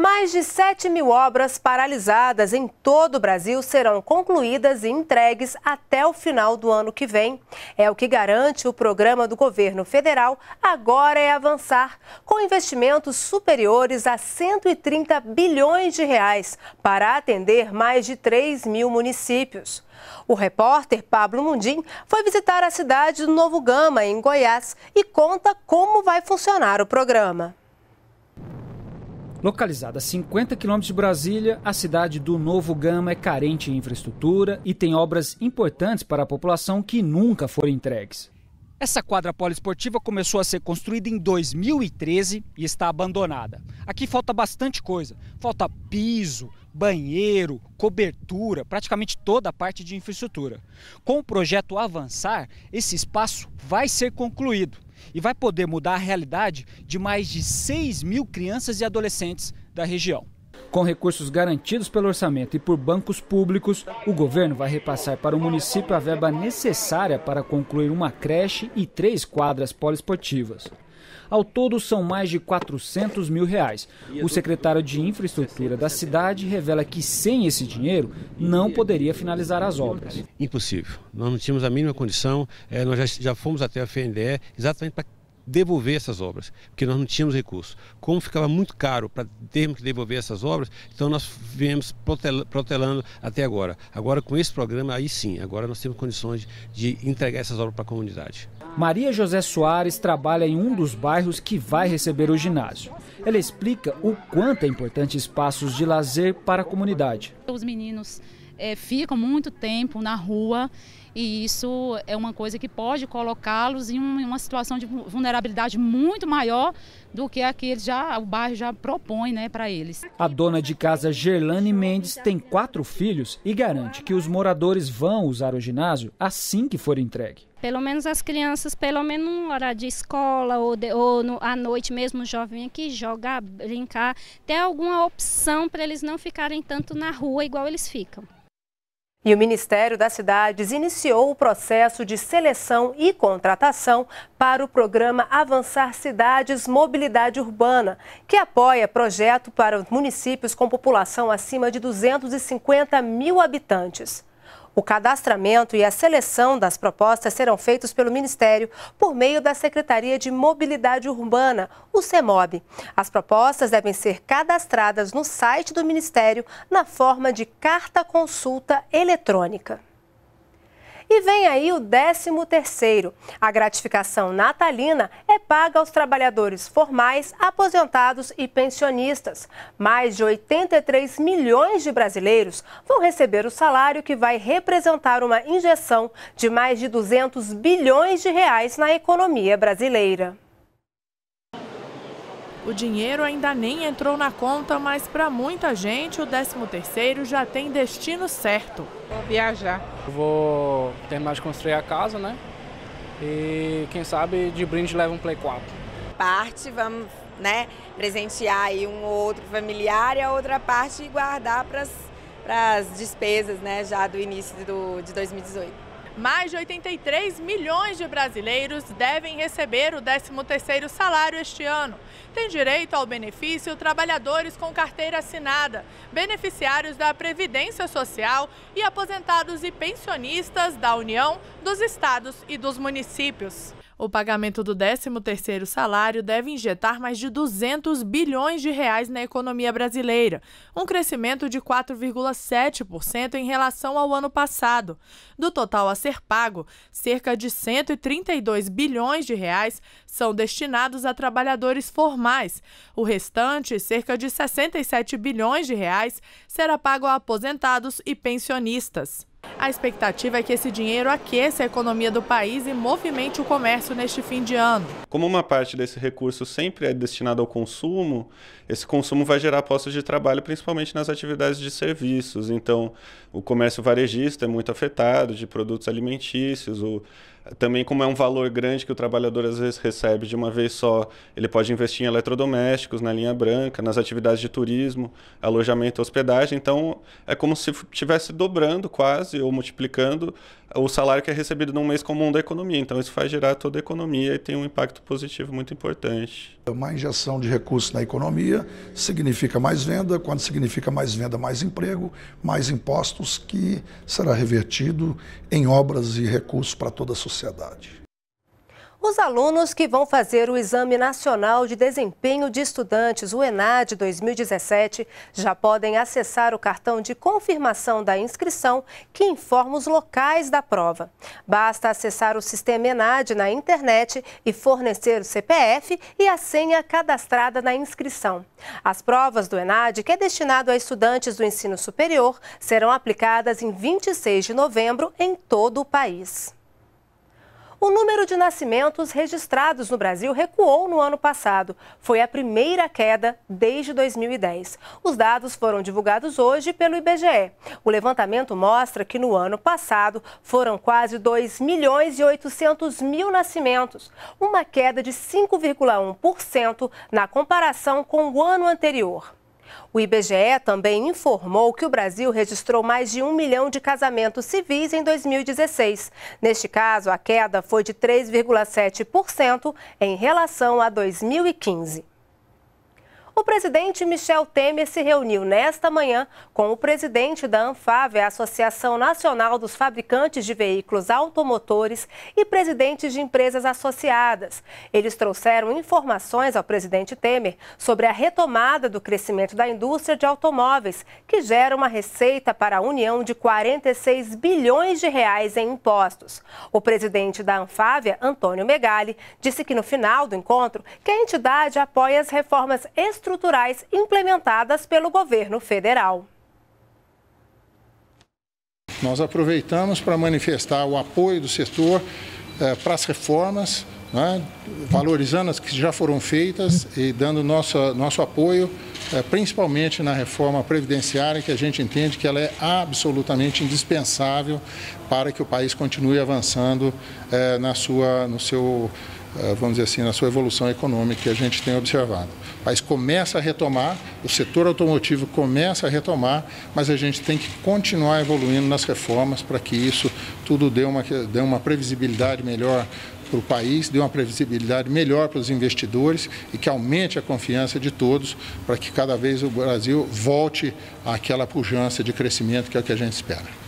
Mais de 7 mil obras paralisadas em todo o Brasil serão concluídas e entregues até o final do ano que vem. É o que garante o programa do governo federal Agora é Avançar, com investimentos superiores a 130 bilhões de reais para atender mais de 3 mil municípios. O repórter Pablo Mundim foi visitar a cidade do Novo Gama, em Goiás, e conta como vai funcionar o programa. Localizada a 50 quilômetros de Brasília, a cidade do Novo Gama é carente em infraestrutura e tem obras importantes para a população que nunca foram entregues. Essa quadra poliesportiva começou a ser construída em 2013 e está abandonada. Aqui falta bastante coisa. Falta piso, banheiro, cobertura, praticamente toda a parte de infraestrutura. Com o projeto avançar, esse espaço vai ser concluído e vai poder mudar a realidade de mais de 6 mil crianças e adolescentes da região. Com recursos garantidos pelo orçamento e por bancos públicos, o governo vai repassar para o município a verba necessária para concluir uma creche e três quadras poliesportivas. Ao todo, são mais de 400 mil reais. O secretário de Infraestrutura da cidade revela que sem esse dinheiro não poderia finalizar as obras. Impossível. Nós não tínhamos a mínima condição. É, nós já, fomos até a FNDE exatamente para devolver essas obras, porque nós não tínhamos recursos. Como ficava muito caro para termos que devolver essas obras, então nós viemos protelando até agora. Agora, com esse programa, aí sim, agora nós temos condições de entregar essas obras para a comunidade. Maria José Soares trabalha em um dos bairros que vai receber o ginásio. Ela explica o quanto é importante espaços de lazer para a comunidade. Os meninos é, ficam muito tempo na rua e isso é uma coisa que pode colocá-los em uma situação de vulnerabilidade muito maior do que a que já, o bairro já propõe né, para eles. A dona de casa Gerlane Mendes tem quatro filhos e garante que os moradores vão usar o ginásio assim que for entregue. Pelo menos as crianças, pelo menos uma hora de escola ou, de, ou no, à noite mesmo, jovem aqui jogar, brincar, ter alguma opção para eles não ficarem tanto na rua igual eles ficam. E o Ministério das Cidades iniciou o processo de seleção e contratação para o programa Avançar Cidades Mobilidade Urbana, que apoia projeto para municípios com população acima de 250 mil habitantes. O cadastramento e a seleção das propostas serão feitos pelo Ministério por meio da Secretaria de Mobilidade Urbana, o CEMOB. As propostas devem ser cadastradas no site do Ministério na forma de carta consulta eletrônica. E vem aí o 13º. A gratificação natalina é paga aos trabalhadores formais, aposentados e pensionistas. Mais de 83 milhões de brasileiros vão receber o salário que vai representar uma injeção de mais de 200 bilhões de reais na economia brasileira. O dinheiro ainda nem entrou na conta, mas para muita gente o 13º já tem destino certo. Vou viajar. vou terminar de construir a casa, né? E quem sabe de brinde leva um Play 4. Parte, vamos né, presentear aí um ou outro familiar e a outra parte guardar para as despesas né, já do início do, de 2018 mais de 83 milhões de brasileiros devem receber o 13º salário este ano. Tem direito ao benefício trabalhadores com carteira assinada, beneficiários da Previdência Social e aposentados e pensionistas da União, dos estados e dos municípios. O pagamento do 13º salário deve injetar mais de 200 bilhões de reais na economia brasileira, um crescimento de 4,7% em relação ao ano passado. Do total a ser pago, cerca de 132 bilhões de reais são destinados a trabalhadores formais. O restante, cerca de 67 bilhões de reais, será pago a aposentados e pensionistas. A expectativa é que esse dinheiro aqueça a economia do país e movimente o comércio neste fim de ano. Como uma parte desse recurso sempre é destinado ao consumo, esse consumo vai gerar postos de trabalho, principalmente nas atividades de serviços. Então, o comércio varejista é muito afetado de produtos alimentícios, o também como é um valor grande que o trabalhador às vezes recebe de uma vez só, ele pode investir em eletrodomésticos, na linha branca, nas atividades de turismo, alojamento, hospedagem. Então, é como se estivesse dobrando quase ou multiplicando o salário que é recebido num mês comum da economia. Então, isso faz gerar toda a economia e tem um impacto positivo muito importante. Uma injeção de recursos na economia significa mais venda. Quando significa mais venda, mais emprego, mais impostos que será revertido em obras e recursos para toda a sociedade sociedade. Os alunos que vão fazer o Exame Nacional de Desempenho de Estudantes, o ENAD 2017, já podem acessar o cartão de confirmação da inscrição que informa os locais da prova. Basta acessar o sistema ENAD na internet e fornecer o CPF e a senha cadastrada na inscrição. As provas do ENAD, que é destinado a estudantes do ensino superior, serão aplicadas em 26 de novembro em todo o país. O número de nascimentos registrados no Brasil recuou no ano passado. Foi a primeira queda desde 2010. Os dados foram divulgados hoje pelo IBGE. O levantamento mostra que no ano passado foram quase 2 milhões e 800 mil nascimentos, uma queda de 5,1% na comparação com o ano anterior. O IBGE também informou que o Brasil registrou mais de um milhão de casamentos civis em 2016. Neste caso, a queda foi de 3,7% em relação a 2015. O presidente Michel Temer se reuniu nesta manhã com o presidente da ANFAV, a Associação Nacional dos Fabricantes de Veículos Automotores, e presidentes de empresas associadas. Eles trouxeram informações ao presidente Temer sobre a retomada do crescimento da indústria de automóveis, que gera uma receita para a União de 46 bilhões de reais em impostos. O presidente da ANFAV, Antônio Megali, disse que no final do encontro que a entidade apoia as reformas estruturais estruturais implementadas pelo governo federal. Nós aproveitamos para manifestar o apoio do setor eh, para as reformas, né, valorizando as que já foram feitas e dando nosso, nosso apoio, eh, principalmente na reforma previdenciária, que a gente entende que ela é absolutamente indispensável para que o país continue avançando eh, na sua, no seu eh, vamos dizer assim, na sua evolução econômica que a gente tem observado. O país começa a retomar, o setor automotivo começa a retomar, mas a gente tem que continuar evoluindo nas reformas para que isso tudo dê uma, dê uma previsibilidade melhor para o país, dê uma previsibilidade melhor para os investidores e que aumente a confiança de todos para que cada vez o Brasil volte àquela pujança de crescimento que é o que a gente espera.